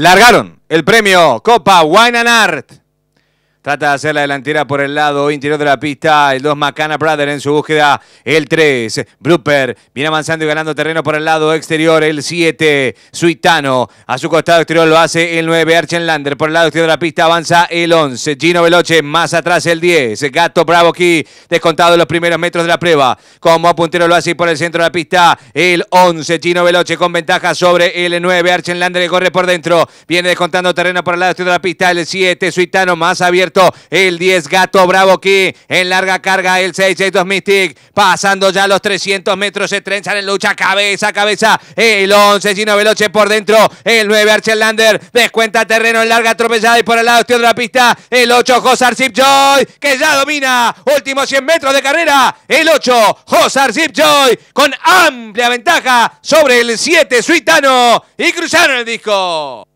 largaron el premio Copa Wine and Art. Trata de hacer la delantera por el lado interior de la pista. El 2 Macana Brother en su búsqueda. El 3 Blooper viene avanzando y ganando terreno por el lado exterior. El 7 Suitano a su costado exterior lo hace el 9 Archenlander. Por el lado exterior de la pista avanza el 11 Gino Veloche. Más atrás el 10 Gato Bravo aquí descontado los primeros metros de la prueba. Como puntero lo hace por el centro de la pista el 11 Gino Veloche con ventaja sobre el 9 Archenlander que corre por dentro. Viene descontando terreno por el lado exterior de la pista. El 7 Suitano más abierto el 10 Gato Bravo aquí en larga carga el J2 Mystic. Pasando ya los 300 metros se trenzan en lucha cabeza a cabeza. El 11 Gino Veloce por dentro. El 9 Lander descuenta terreno en larga atropellada y por el lado de la pista. El 8 Josar Zipjoy que ya domina. Últimos 100 metros de carrera. El 8 Josar Zipjoy con amplia ventaja sobre el 7 Suitano y cruzaron el disco.